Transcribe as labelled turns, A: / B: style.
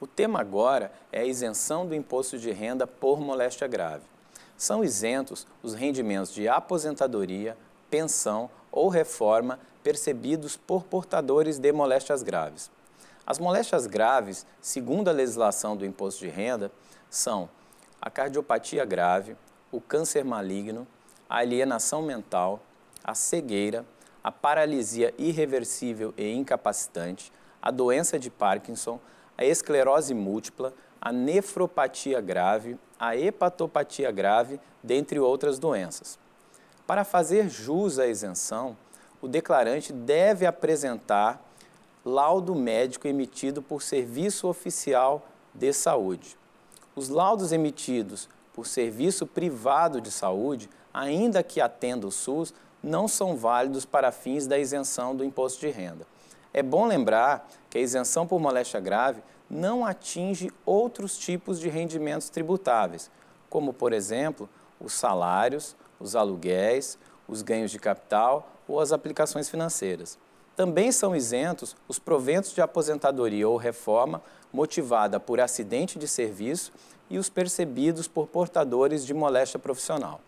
A: O tema agora é a isenção do imposto de renda por moléstia grave. São isentos os rendimentos de aposentadoria, pensão ou reforma percebidos por portadores de moléstias graves. As moléstias graves, segundo a legislação do imposto de renda, são a cardiopatia grave, o câncer maligno, a alienação mental, a cegueira, a paralisia irreversível e incapacitante, a doença de Parkinson, a esclerose múltipla, a nefropatia grave, a hepatopatia grave, dentre outras doenças. Para fazer jus à isenção, o declarante deve apresentar laudo médico emitido por Serviço Oficial de Saúde. Os laudos emitidos por Serviço Privado de Saúde, ainda que atenda o SUS, não são válidos para fins da isenção do imposto de renda. É bom lembrar que a isenção por moléstia grave não atinge outros tipos de rendimentos tributáveis, como, por exemplo, os salários, os aluguéis, os ganhos de capital ou as aplicações financeiras. Também são isentos os proventos de aposentadoria ou reforma motivada por acidente de serviço e os percebidos por portadores de moléstia profissional.